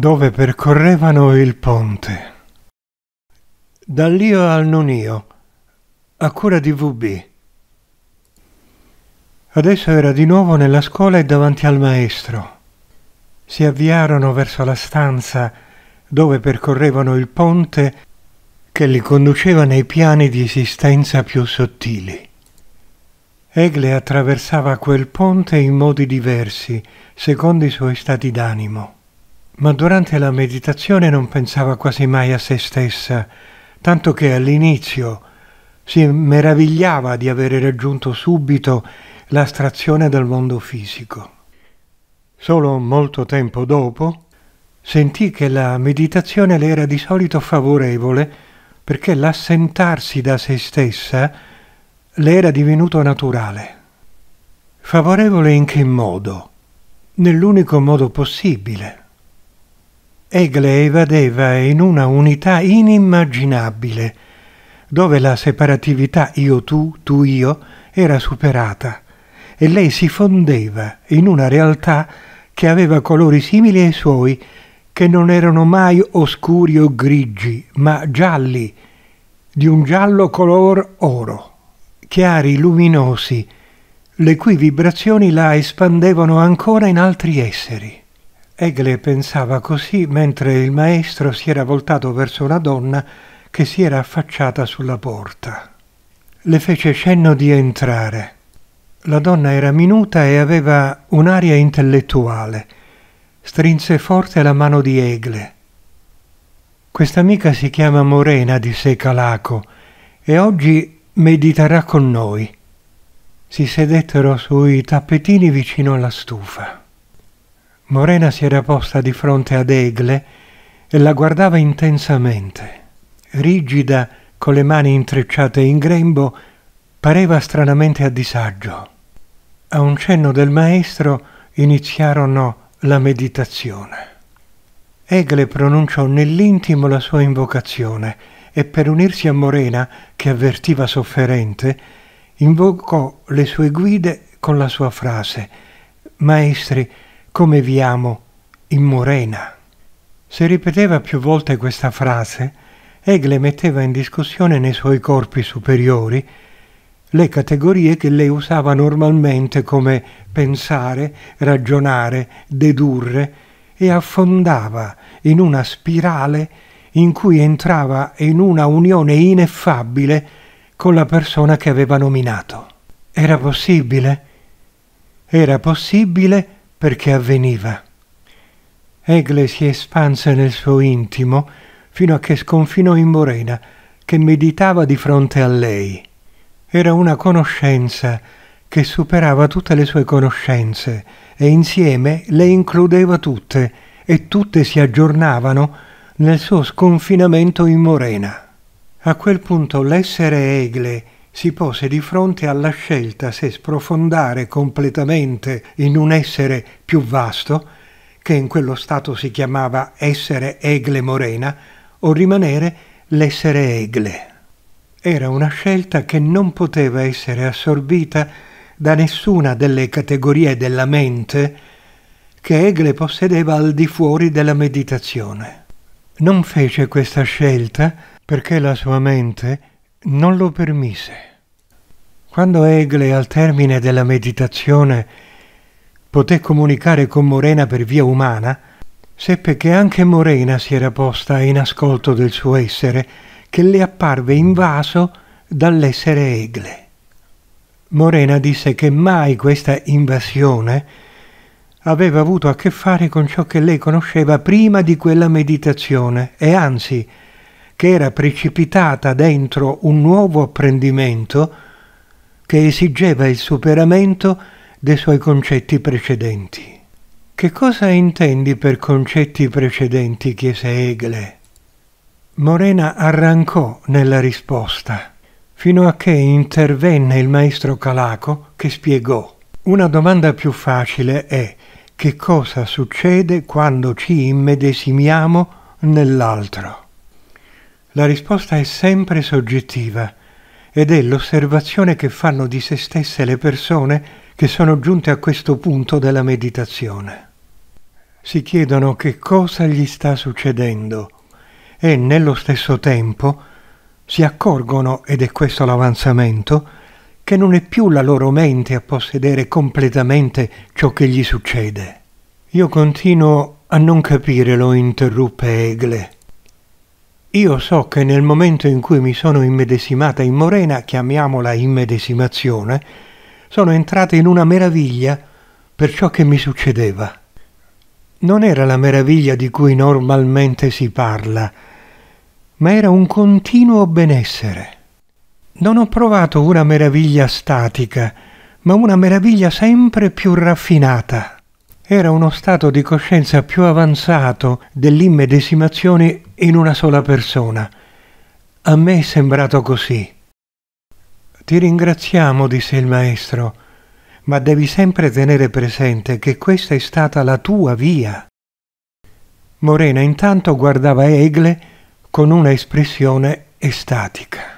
dove percorrevano il ponte. Dall'io al non io, a cura di VB. Adesso era di nuovo nella scuola e davanti al maestro. Si avviarono verso la stanza dove percorrevano il ponte che li conduceva nei piani di esistenza più sottili. Egle attraversava quel ponte in modi diversi, secondo i suoi stati d'animo ma durante la meditazione non pensava quasi mai a se stessa, tanto che all'inizio si meravigliava di avere raggiunto subito l'astrazione dal mondo fisico. Solo molto tempo dopo sentì che la meditazione le era di solito favorevole perché l'assentarsi da se stessa le era divenuto naturale. Favorevole in che modo? Nell'unico modo possibile Egle evadeva in una unità inimmaginabile, dove la separatività io-tu, tu-io era superata e lei si fondeva in una realtà che aveva colori simili ai suoi, che non erano mai oscuri o grigi, ma gialli, di un giallo color oro, chiari, luminosi, le cui vibrazioni la espandevano ancora in altri esseri. Egle pensava così mentre il maestro si era voltato verso una donna che si era affacciata sulla porta. Le fece cenno di entrare. La donna era minuta e aveva un'aria intellettuale. Strinse forte la mano di Egle. Questa amica si chiama Morena disse Calaco, e oggi mediterà con noi. Si sedettero sui tappetini vicino alla stufa. Morena si era posta di fronte ad Egle e la guardava intensamente. Rigida, con le mani intrecciate in grembo, pareva stranamente a disagio. A un cenno del maestro iniziarono la meditazione. Egle pronunciò nell'intimo la sua invocazione e per unirsi a Morena, che avvertiva sofferente, invocò le sue guide con la sua frase Maestri, come vi amo, in morena. Se ripeteva più volte questa frase, Egle metteva in discussione nei suoi corpi superiori le categorie che lei usava normalmente come pensare, ragionare, dedurre e affondava in una spirale in cui entrava in una unione ineffabile con la persona che aveva nominato. Era possibile? Era possibile perché avveniva. Egle si espanse nel suo intimo fino a che sconfinò in Morena, che meditava di fronte a lei. Era una conoscenza che superava tutte le sue conoscenze e insieme le includeva tutte e tutte si aggiornavano nel suo sconfinamento in Morena. A quel punto l'essere Egle si pose di fronte alla scelta se sprofondare completamente in un essere più vasto, che in quello stato si chiamava essere Egle Morena, o rimanere l'essere Egle. Era una scelta che non poteva essere assorbita da nessuna delle categorie della mente che Egle possedeva al di fuori della meditazione. Non fece questa scelta perché la sua mente non lo permise. Quando Egle, al termine della meditazione, poté comunicare con Morena per via umana, seppe che anche Morena si era posta in ascolto del suo essere, che le apparve invaso dall'essere Egle. Morena disse che mai questa invasione aveva avuto a che fare con ciò che lei conosceva prima di quella meditazione e anzi che era precipitata dentro un nuovo apprendimento che esigeva il superamento dei suoi concetti precedenti. Che cosa intendi per concetti precedenti? chiese Egle. Morena arrancò nella risposta, fino a che intervenne il maestro Calaco che spiegò. Una domanda più facile è che cosa succede quando ci immedesimiamo nell'altro. La risposta è sempre soggettiva ed è l'osservazione che fanno di se stesse le persone che sono giunte a questo punto della meditazione. Si chiedono che cosa gli sta succedendo e nello stesso tempo si accorgono, ed è questo l'avanzamento, che non è più la loro mente a possedere completamente ciò che gli succede. Io continuo a non capire, lo interruppe Egle. Io so che nel momento in cui mi sono immedesimata in Morena, chiamiamola immedesimazione, sono entrata in una meraviglia per ciò che mi succedeva. Non era la meraviglia di cui normalmente si parla, ma era un continuo benessere. Non ho provato una meraviglia statica, ma una meraviglia sempre più raffinata, era uno stato di coscienza più avanzato dell'immedesimazione in una sola persona. A me è sembrato così. Ti ringraziamo, disse il maestro, ma devi sempre tenere presente che questa è stata la tua via. Morena intanto guardava Egle con una espressione estatica.